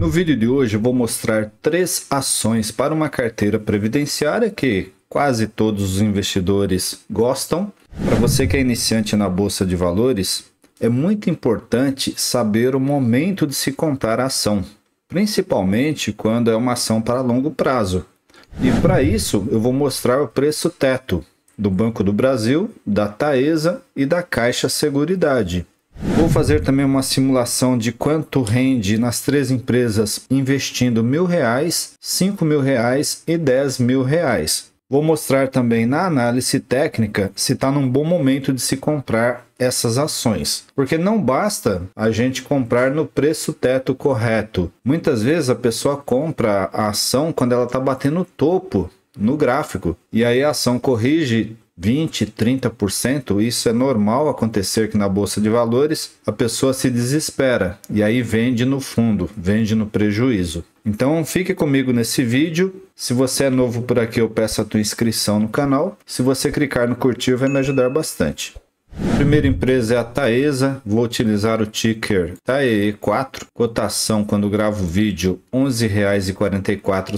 No vídeo de hoje vou mostrar três ações para uma carteira previdenciária que quase todos os investidores gostam. Para você que é iniciante na bolsa de valores, é muito importante saber o momento de se comprar a ação, principalmente quando é uma ação para longo prazo. E para isso, eu vou mostrar o preço teto do Banco do Brasil, da Taesa e da Caixa Seguridade. Vou fazer também uma simulação de quanto rende nas três empresas investindo mil reais, cinco mil reais e dez mil reais. Vou mostrar também na análise técnica se está num bom momento de se comprar essas ações, porque não basta a gente comprar no preço teto correto. Muitas vezes a pessoa compra a ação quando ela está batendo o topo no gráfico. E aí a ação corrige 20%, 30%, isso é normal acontecer que na bolsa de valores a pessoa se desespera e aí vende no fundo, vende no prejuízo. Então fique comigo nesse vídeo. Se você é novo por aqui, eu peço a tua inscrição no canal. Se você clicar no curtir, vai me ajudar bastante primeira empresa é a Taesa, vou utilizar o ticker TAE4, cotação quando gravo vídeo R$ 11,44,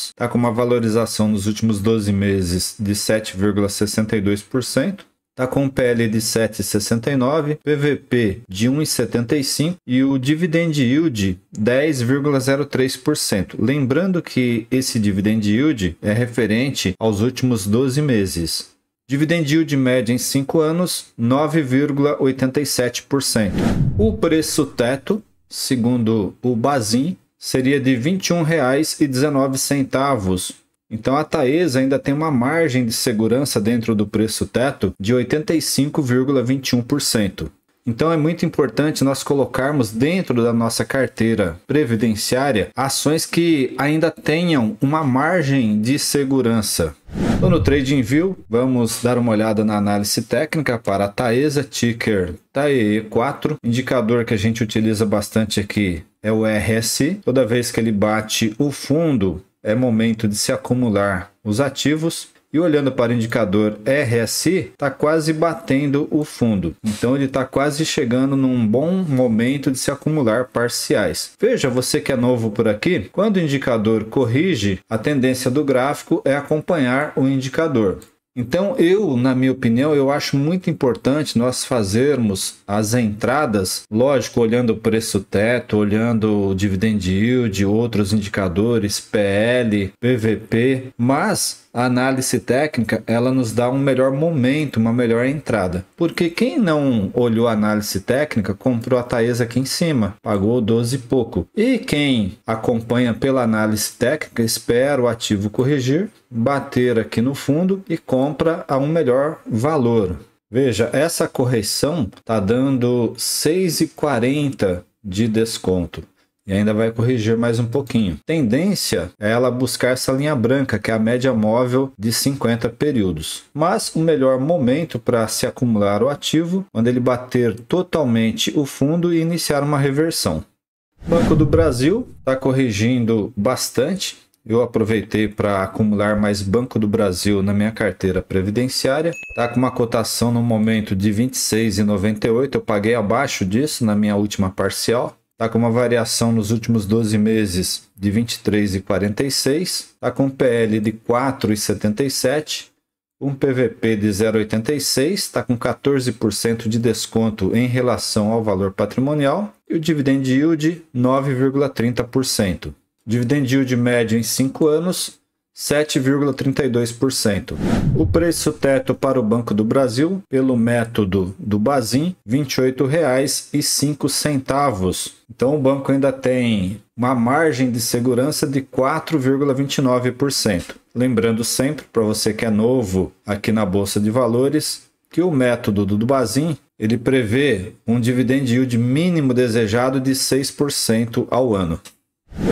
está com uma valorização nos últimos 12 meses de 7,62%. Está com um PL de 7,69, PVP de 1,75 e o dividend yield 10,03%. Lembrando que esse dividend yield é referente aos últimos 12 meses. Dividend yield média em 5 anos, 9,87%. O preço teto, segundo o Bazin, seria de R$ 21,19. Então a Taesa ainda tem uma margem de segurança dentro do preço teto de 85,21%. Então é muito importante nós colocarmos dentro da nossa carteira previdenciária ações que ainda tenham uma margem de segurança. Então, no Trading View, vamos dar uma olhada na análise técnica para a Taesa, ticker TAEE4, indicador que a gente utiliza bastante aqui é o RSI. Toda vez que ele bate o fundo, é momento de se acumular os ativos e olhando para o indicador RSI, está quase batendo o fundo. Então ele está quase chegando num bom momento de se acumular parciais. Veja, você que é novo por aqui, quando o indicador corrige, a tendência do gráfico é acompanhar o indicador. Então, eu, na minha opinião, eu acho muito importante nós fazermos as entradas, lógico, olhando o preço teto, olhando o dividend yield, outros indicadores, PL, PVP, mas a análise técnica ela nos dá um melhor momento, uma melhor entrada. Porque quem não olhou a análise técnica comprou a Taesa aqui em cima, pagou 12 e pouco. E quem acompanha pela análise técnica espera o ativo corrigir bater aqui no fundo e compra a um melhor valor. Veja, essa correção está dando 6,40 de desconto e ainda vai corrigir mais um pouquinho. Tendência é ela buscar essa linha branca, que é a média móvel de 50 períodos. Mas o melhor momento para se acumular o ativo, quando ele bater totalmente o fundo e iniciar uma reversão. O Banco do Brasil está corrigindo bastante, eu aproveitei para acumular mais Banco do Brasil na minha carteira previdenciária. Tá com uma cotação no momento de R$ 26,98. Eu paguei abaixo disso na minha última parcial. Tá com uma variação nos últimos 12 meses de 23,46. Tá com PL de 4,77. Um PVP de 0,86 está com 14% de desconto em relação ao valor patrimonial e o dividend yield 9,30%. Dividend yield médio em 5 anos, 7,32%. O preço teto para o Banco do Brasil, pelo método do Bazin, R$ 28,05. Então o banco ainda tem uma margem de segurança de 4,29%. Lembrando sempre, para você que é novo aqui na Bolsa de Valores, que o método do Bazin ele prevê um dividend yield mínimo desejado de 6% ao ano.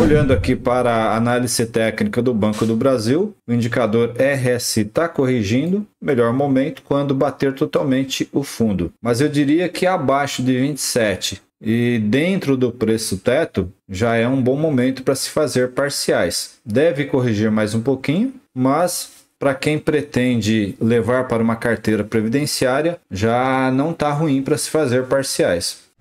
Olhando aqui para a análise técnica do Banco do Brasil, o indicador RS está corrigindo, melhor momento quando bater totalmente o fundo. Mas eu diria que abaixo de 27 e dentro do preço teto já é um bom momento para se fazer parciais. Deve corrigir mais um pouquinho, mas para quem pretende levar para uma carteira previdenciária, já não está ruim para se fazer parciais.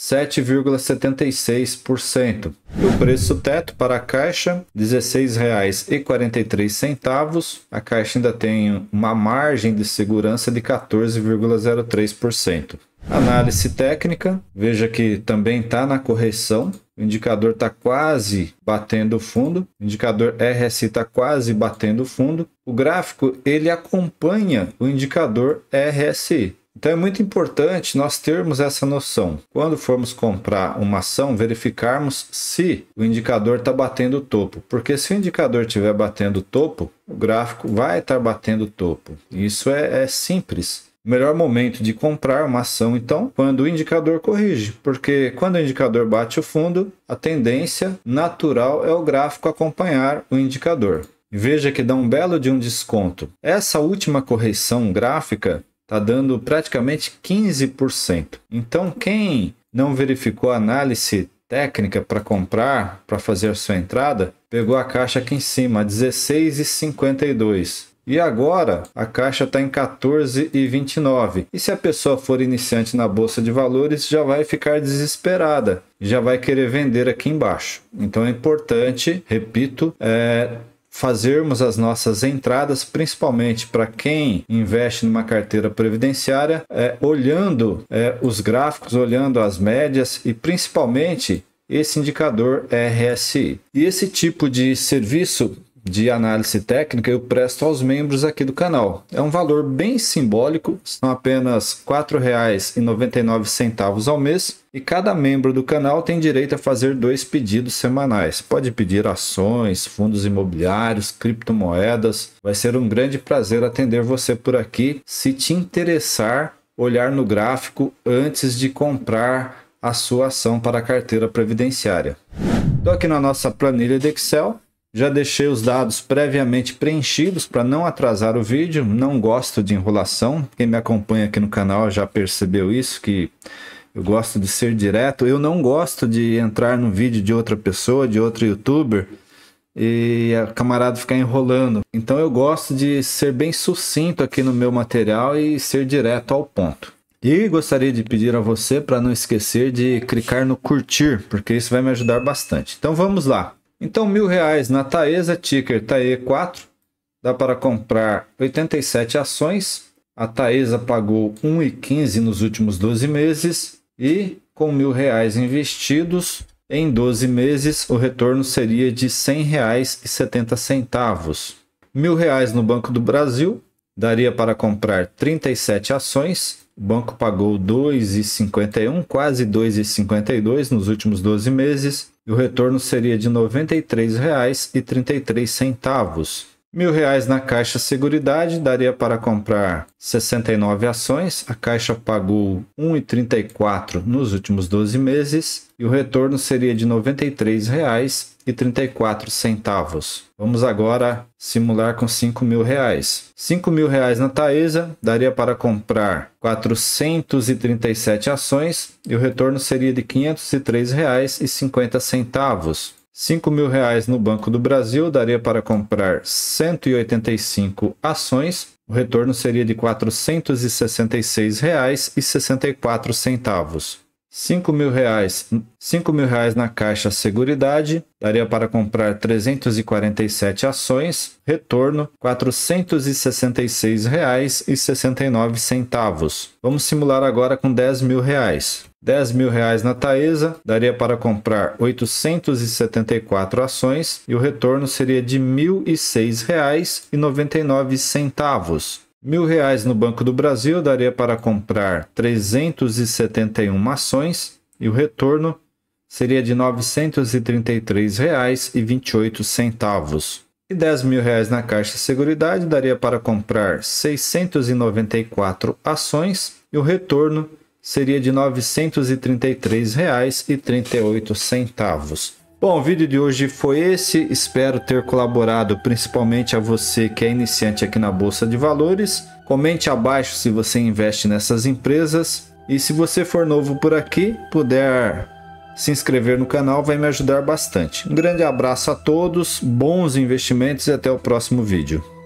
7,76%. E o preço teto para a caixa, R$ 16,43. A caixa ainda tem uma margem de segurança de 14,03%. Análise técnica, veja que também está na correção. O indicador está quase batendo o fundo. O indicador RSI está quase batendo o fundo. O gráfico ele acompanha o indicador RSI. Então é muito importante nós termos essa noção. Quando formos comprar uma ação, verificarmos se o indicador está batendo o topo. Porque se o indicador estiver batendo o topo, o gráfico vai estar tá batendo o topo. Isso é, é simples. O melhor momento de comprar uma ação, então, quando o indicador corrige. Porque quando o indicador bate o fundo, a tendência natural é o gráfico acompanhar o indicador. Veja que dá um belo de um desconto. Essa última correção gráfica Está dando praticamente 15%. Então, quem não verificou a análise técnica para comprar, para fazer a sua entrada, pegou a caixa aqui em cima, 16,52. E agora a caixa está em 14,29. E se a pessoa for iniciante na bolsa de valores, já vai ficar desesperada, já vai querer vender aqui embaixo. Então é importante, repito, é, fazermos as nossas entradas, principalmente para quem investe numa carteira previdenciária, é, olhando é, os gráficos, olhando as médias e principalmente esse indicador RSI. E esse tipo de serviço de análise técnica eu presto aos membros aqui do canal. É um valor bem simbólico, são apenas R$ 4,99 ao mês e cada membro do canal tem direito a fazer dois pedidos semanais. Pode pedir ações, fundos imobiliários, criptomoedas. Vai ser um grande prazer atender você por aqui. Se te interessar, olhar no gráfico antes de comprar a sua ação para a carteira previdenciária. Estou aqui na nossa planilha de Excel já deixei os dados previamente preenchidos para não atrasar o vídeo. Não gosto de enrolação. Quem me acompanha aqui no canal já percebeu isso, que eu gosto de ser direto. Eu não gosto de entrar no vídeo de outra pessoa, de outro youtuber, e a camarada ficar enrolando. Então eu gosto de ser bem sucinto aqui no meu material e ser direto ao ponto. E gostaria de pedir a você para não esquecer de clicar no curtir, porque isso vai me ajudar bastante. Então vamos lá. Então, mil reais na Taesa Ticker TAE4 dá para comprar 87 ações. A Taesa pagou 1,15 nos últimos 12 meses e com mil reais investidos em 12 meses o retorno seria de R$ 100,70. Mil reais no Banco do Brasil daria para comprar 37 ações. O banco pagou 2,51, quase 2,52 nos últimos 12 meses e o retorno seria de R$ 93,33. Mil reais na Caixa Seguridade daria para comprar 69 ações. A Caixa pagou 1,34 nos últimos 12 meses e o retorno seria de R$ 93,34. Vamos agora simular com R$ 5 mil. Reais. R$ 5 mil reais na Taesa daria para comprar 437 ações e o retorno seria de R$ 503,50. 5 mil reais no Banco do Brasil daria para comprar 185 ações. O retorno seria de R$ 466,64. 5 mil, reais, 5 mil reais na Caixa Seguridade, daria para comprar 347 ações, retorno R$ 466,69. Vamos simular agora com 10 mil reais. 10 mil reais na Taesa daria para comprar 874 ações e o retorno seria de R$ 1.006,99. Mil reais no Banco do Brasil daria para comprar 371 ações e o retorno seria de R$ 933,28. E 10 mil reais na Caixa de Seguridade daria para comprar 694 ações e o retorno seria seria de R$ 933,38. Bom, o vídeo de hoje foi esse. Espero ter colaborado principalmente a você que é iniciante aqui na Bolsa de Valores. Comente abaixo se você investe nessas empresas. E se você for novo por aqui, puder se inscrever no canal, vai me ajudar bastante. Um grande abraço a todos, bons investimentos e até o próximo vídeo.